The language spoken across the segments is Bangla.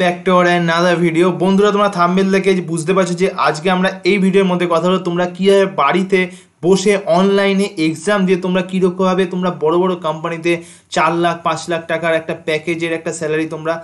ব্যাক টু আর অ্যানাদার ভিডিও বন্ধুরা তোমরা থামবেল দেখে বুঝতে পারছো যে আজকে আমরা এই ভিডিওর মধ্যে কথা হলো তোমরা কীভাবে বাড়িতে বসে অনলাইনে এক্সাম দিয়ে তোমরা কীরকমভাবে তোমরা বড় বড় কোম্পানিতে চার লাখ পাঁচ লাখ টাকার একটা প্যাকেজের একটা স্যালারি তোমরা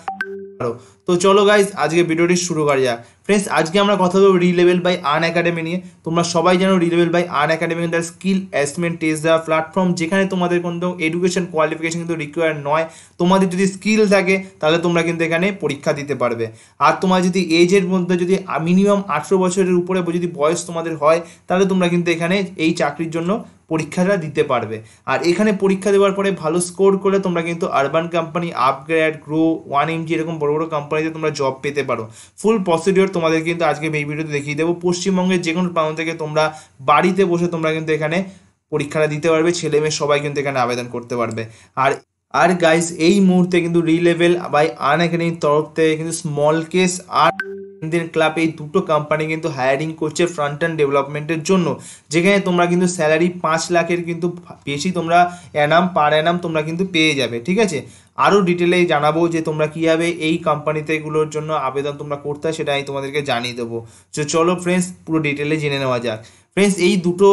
পারো তো চলো গাইজ আজকে ভিডিওটি শুরু করা যাক ফ্রেন্ডস আজকে আমরা কথা বলবো রিলেভেল বাই আন একাডেমি নিয়ে তোমরা সবাই জানো রিলেভেল বাই আন একাডেমি কিন্তু স্কিল অ্যাসমেন্ট টেস্ট দেওয়া প্ল্যাটফর্ম যেখানে তোমাদের কোনো এডুকেশন কোয়ালিফিকেশন কিন্তু রিকোয়ার নয় তোমাদের যদি স্কিল থাকে তাহলে তোমরা কিন্তু এখানে পরীক্ষা দিতে পারবে আর তোমার যদি এজের মধ্যে যদি মিনিমাম আঠেরো বছরের উপরে যদি বয়স তোমাদের হয় তাহলে তোমরা কিন্তু এখানে এই চাকরির জন্য পরীক্ষাটা দিতে পারবে আর এখানে পরীক্ষা দেওয়ার পরে ভালো স্কোর করলে তোমরা কিন্তু urban company upGrad Groww one MG এরকম বড় বড় কোম্পানি কোম্পানিতে তোমরা জব পেতে পারো ফুল প্রসিডিওর তোমাদের কিন্তু আজকে এই ভিডিওতে দেখিয়ে দেবো পশ্চিমবঙ্গের যে কোনো প্রান্ত থেকে তোমরা বাড়িতে বসে তোমরা কিন্তু এখানে পরীক্ষাটা দিতে পারবে ছেলে মেয়ে সবাই কিন্তু এখানে আবেদন করতে পারবে আর আর গাইস এই মুহূর্তে কিন্তু রিলেভেল বাই আন একাডেমির তরফ থেকে কিন্তু স্মল কেস আর ইন্ডিয়ান ক্লাব এই দুটো কোম্পানি কিন্তু হায়ারিং করছে ফ্রন্ট অ্যান্ড ডেভেলপমেন্টের জন্য যেখানে তোমরা কিন্তু স্যালারি পাঁচ লাখের কিন্তু বেশি তোমরা অ্যানাম পার অ্যানাম তোমরা কিন্তু পেয়ে যাবে ঠিক আছে আরও ডিটেলে জানাবো যে তোমরা কীভাবে এই কোম্পানিতে এগুলোর জন্য আবেদন তোমরা করতে সেটা আমি তোমাদেরকে জানিয়ে দেবো তো চলো ফ্রেন্ডস পুরো ডিটেলে জেনে নেওয়া যাক ফ্রেন্ডস এই দুটো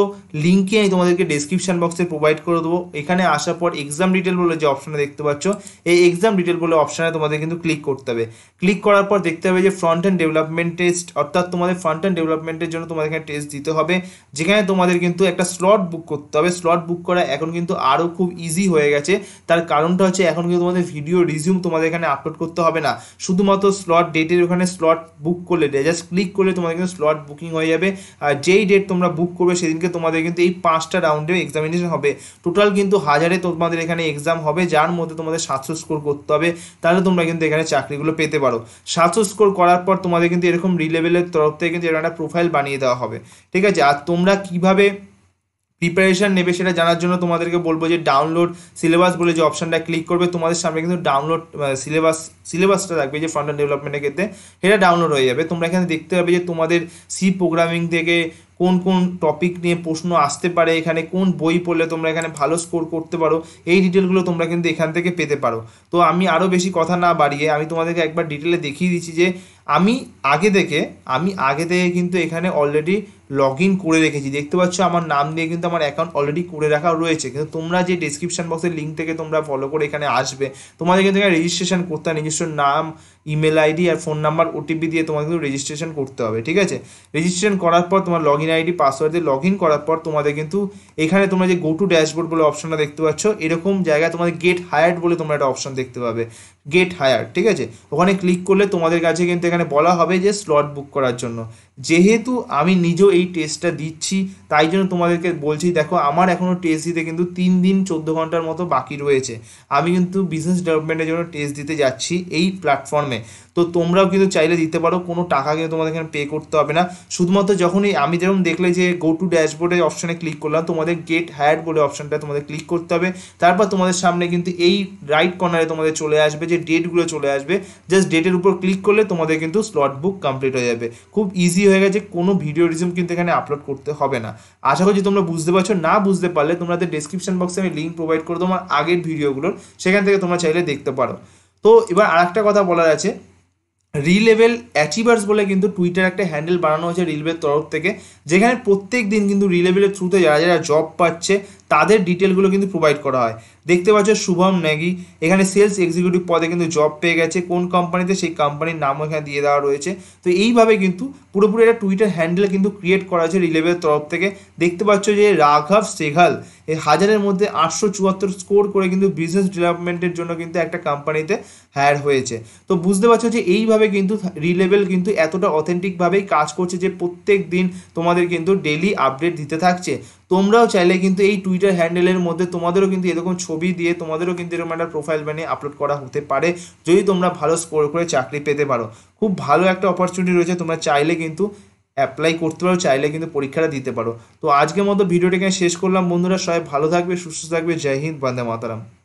লিঙ্কে আমি তোমাদেরকে ডেসক্রিপশান বক্সে প্রোভাইড করে দেবো এখানে আসার পর এক্সাম ডিটেল বলে যে অপশানে দেখতে পাচ্ছ এই এক্সাম ডিটেল বলে অপশানে তোমাদের কিন্তু ক্লিক করতে হবে ক্লিক করার পর দেখতে হবে যে ফ্রন্ট অ্যান্ড ডেভেলপমেন্ট টেস্ট অর্থাৎ তোমাদের ফ্রন্ট অ্যান্ড ডেভেলপমেন্টের জন্য তোমাদের এখানে টেস্ট দিতে হবে যেখানে তোমাদের কিন্তু একটা স্লট বুক করতে হবে স্লট বুক করা এখন কিন্তু আরও খুব ইজি হয়ে গেছে তার কারণটা হচ্ছে এখন কিন্তু তোমাদের ভিডিও রিজিউম তোমাদের এখানে আপলোড করতে হবে না শুধুমাত্র স্লট ডেটের ওখানে স্লট বুক করলে জাস্ট ক্লিক করলে তোমাদের কিন্তু স্লট বুকিং হয়ে যাবে আর যেই ডেট তোমরা বুক করবে সেদিনকে তোমাদের কিন্তু এই পাঁচটা রাউন্ডে এক্সামিনেশন হবে টোটাল কিন্তু হাজারে তোমাদের এখানে এক্সাম হবে যার মধ্যে তোমাদের সাতশো স্কোর করতে হবে তাহলে তোমরা কিন্তু এখানে চাকরিগুলো পেতে পারো সাতশো স্কোর করার পর তোমাদের কিন্তু এরকম রিলেভেলের তরফ থেকে কিন্তু এরকম একটা প্রোফাইল বানিয়ে দেওয়া হবে ঠিক আছে আর তোমরা কিভাবে প্রিপারেশান নেবে সেটা জানার জন্য তোমাদেরকে বলবো যে ডাউনলোড সিলেবাস বলে যে অপশানটা ক্লিক করবে তোমাদের সামনে কিন্তু ডাউনলোড সিলেবাস সিলেবাসটা থাকবে যে ফ্রন্ট এন্ড ডেভেলপমেন্টের ক্ষেত্রে সেটা ডাউনলোড হয়ে যাবে তোমরা এখানে দেখতে পাবে যে তোমাদের সি প্রোগ্রামিং থেকে কোন কোন টপিক নিয়ে প্রশ্ন আসতে পারে এখানে কোন বই পড়লে তোমরা এখানে ভালো স্কোর করতে পারো এই ডিটেলগুলো তোমরা কিন্তু এখান থেকে পেতে পারো তো আমি আরও বেশি কথা না বাড়িয়ে আমি তোমাদেরকে একবার ডিটেলে দেখিয়ে দিচ্ছি যে আমি আগে থেকে আমি আগে থেকে কিন্তু এখানে অলরেডি লগ ইন করে রেখেছি দেখতে পাচ্ছ আমার নাম দিয়ে কিন্তু আমার অ্যাকাউন্ট অলরেডি করে রাখা রয়েছে কিন্তু তোমরা যে ডিসক্রিপশান বক্সের লিঙ্ক থেকে তোমরা ফলো করে এখানে আসবে তোমাদের কিন্তু এখানে রেজিস্ট্রেশন করতে হয় নিজস্ব নাম ইমেল আইডি আর ফোন নাম্বার ওটিপি দিয়ে তোমাকে কিন্তু রেজিস্ট্রেশন করতে হবে ঠিক আছে রেজিস্ট্রেশন করার পর তোমার লগ ইন আইডি পাসওয়ার্ড দিয়ে লগ ইন করার পর তোমাদের কিন্তু এখানে তোমরা যে গো টু ড্যাশবোর্ড বলে অপশনটা দেখতে পাচ্ছ এরকম জায়গায় তোমাদের গেট হায়ার্ড বলে তোমরা একটা অপশন দেখতে পাবে গেট হায়ার ঠিক আছে ওখানে ক্লিক করলে তোমাদের কাছে কিন্তু এখানে বলা হবে যে স্লট বুক করার জন্য যেহেতু আমি নিজেও এই টেস্টটা দিচ্ছি তাই জন্য তোমাদেরকে বলছি দেখো আমার এখনও টেস্ট দিতে কিন্তু তিন দিন চোদ্দো ঘন্টার মতো বাকি রয়েছে আমি কিন্তু বিজনেস ডেভেলপমেন্টের জন্য টেস্ট দিতে যাচ্ছি এই প্ল্যাটফর্মে তো তোমরাও কিন্তু চাইলে দিতে পারো কোনো টাকা কিন্তু তোমাদের এখানে পে করতে হবে না শুধুমাত্র যখনই আমি যেরকম দেখলে যে গো টু ড্যাশবোর্ডের অপশানে ক্লিক করলাম তোমাদের গেট হ্যাড বলে অপশানটা তোমাদের ক্লিক করতে হবে তারপর তোমাদের সামনে কিন্তু এই রাইট কর্নারে তোমাদের চলে আসবে যে ডেটগুলো চলে আসবে জাস্ট ডেটের উপর ক্লিক করলে তোমাদের কিন্তু স্লট বুক কমপ্লিট হয়ে যাবে খুব ইজি হয়ে গেছে কোনো ভিডিও রিজিউম কিন্তু এখানে আপলোড করতে হবে না আশা করছি তোমরা বুঝতে পারছো না বুঝতে পারলে তোমাদের ডিসক্রিপশন বক্সে আমি লিঙ্ক প্রোভাইড করে দেবো আমার আগের ভিডিওগুলোর সেখান থেকে তোমরা চাইলে দেখতে পারো তো এবার আরেকটা কথা বলার আছে রিলেভেল অ্যাচিভার্স বলে কিন্তু টুইটার একটা হ্যান্ডেল বানানো হয়েছে রিলভের তরফ থেকে যেখানে প্রত্যেক দিন কিন্তু রিলেভেলের থ্রুতে যারা যারা জব পাচ্ছে তাদের ডিটেলগুলো কিন্তু প্রোভাইড করা হয় দেখতে পাচ্ছ শুভম ন্যাগি এখানে সেলস এক্সিকিউটিভ পদে কিন্তু জব পেয়ে গেছে কোন কোম্পানিতে সেই কোম্পানির নামও এখানে দিয়ে দেওয়া রয়েছে তো এইভাবে কিন্তু পুরোপুরি একটা টুইটার হ্যান্ডেল কিন্তু ক্রিয়েট করা হয়েছে রিলেভের তরফ থেকে দেখতে পাচ্ছ যে রাঘব সেঘাল এই হাজারের মধ্যে আটশো চুয়াত্তর স্কোর করে কিন্তু বিজনেস ডেভেলপমেন্টের জন্য কিন্তু একটা কোম্পানিতে হায়ার হয়েছে তো বুঝতে পারছো যে এইভাবে কিন্তু রিলেভেল কিন্তু এতটা অথেন্টিকভাবেই কাজ করছে যে প্রত্যেক দিন তোমাদের কিন্তু ডেলি আপডেট দিতে থাকছে তোমরাও চাইলে কিন্তু এই টুইটার হ্যান্ডেলের মধ্যে তোমাদেরও কিন্তু এরকম ছবি দিয়ে তোমাদেরও কিন্তু এরকম একটা প্রোফাইল বানিয়ে আপলোড করা হতে পারে যদি তোমরা ভালো স্কোর করে চাকরি পেতে পারো খুব ভালো একটা অপরচুনিটি রয়েছে তোমরা চাইলে কিন্তু অ্যাপ্লাই করতে পারো চাইলে কিন্তু পরীক্ষাটা দিতে পারো তো আজকের মতো এখানে শেষ করলাম বন্ধুরা সবাই ভালো থাকবে সুস্থ থাকবে জয় হিন্দ বন্দে মাতারাম